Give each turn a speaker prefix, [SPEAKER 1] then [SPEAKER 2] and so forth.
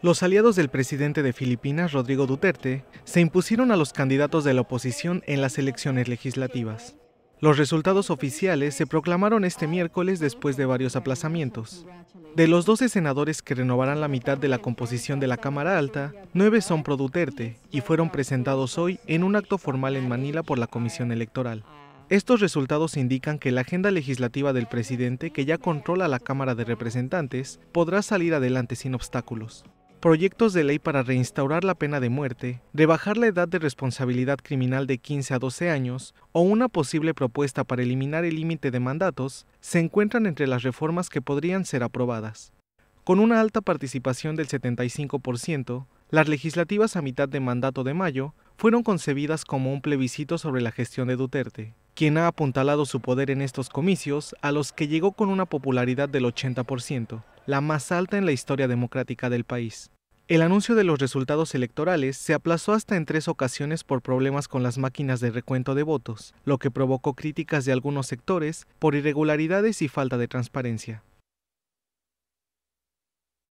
[SPEAKER 1] Los aliados del presidente de Filipinas, Rodrigo Duterte, se impusieron a los candidatos de la oposición en las elecciones legislativas. Los resultados oficiales se proclamaron este miércoles después de varios aplazamientos. De los 12 senadores que renovarán la mitad de la composición de la Cámara Alta, nueve son pro Duterte y fueron presentados hoy en un acto formal en Manila por la Comisión Electoral. Estos resultados indican que la agenda legislativa del presidente, que ya controla la Cámara de Representantes, podrá salir adelante sin obstáculos proyectos de ley para reinstaurar la pena de muerte, rebajar la edad de responsabilidad criminal de 15 a 12 años o una posible propuesta para eliminar el límite de mandatos se encuentran entre las reformas que podrían ser aprobadas. Con una alta participación del 75%, las legislativas a mitad de mandato de mayo fueron concebidas como un plebiscito sobre la gestión de Duterte, quien ha apuntalado su poder en estos comicios a los que llegó con una popularidad del 80%, la más alta en la historia democrática del país. El anuncio de los resultados electorales se aplazó hasta en tres ocasiones por problemas con las máquinas de recuento de votos, lo que provocó críticas de algunos sectores por irregularidades y falta de transparencia.